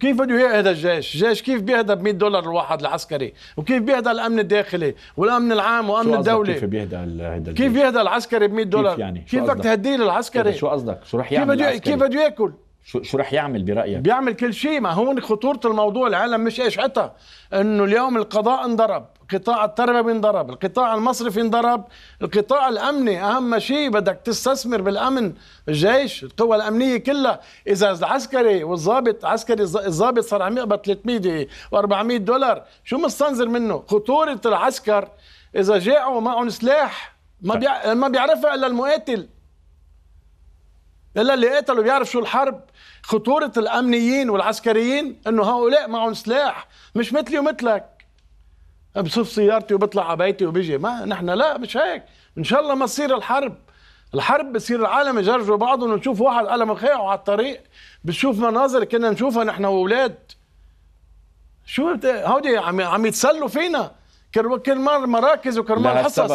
كيف بده يهدى الجيش؟ الجيش كيف بيهدى ب 100 دولار الواحد العسكري؟ وكيف بيهدى الامن الداخلي والامن العام وامن شو الدوله؟ كيف بيهدى هذا كيف بيهدى العسكري ب 100 دولار؟ كيف يعني؟ شو كيف بدك تهديه العسكري؟ طيب، شو قصدك؟ شو رح يعمل كيف بده كيف بده ياكل؟ شو شو رح يعمل برايك؟ بيعمل كل شيء ما هون خطوره الموضوع العالم مش ايش عتها انه اليوم القضاء انضرب قطاع التربية بينضرب القطاع المصرفي انضرب القطاع الأمني أهم شيء بدك تستثمر بالأمن الجيش القوى الأمنية كلها إذا العسكري والضابط عسكري الضابط صار عم يقبض 300 و400 دولار شو مستنزر منه خطورة العسكر إذا جاعوا معهم سلاح ما ما بيعرفها إلا المقاتل إلا اللي قتلوا بيعرف شو الحرب خطورة الأمنيين والعسكريين إنه هؤلاء معهم سلاح مش مثلي ومثلك بصف سيارتي وبطلع على بيتي وبيجي ما نحن لا مش هيك ان شاء الله ما تصير الحرب الحرب بصير العالم يجرجوا بعضهم ونشوف واحد قلم خيعه على الطريق بنشوف مناظر كنا نشوفها نحن واولاد شو هودي عم عم يتسلوا فينا كرمال مراكز وكرمال حصص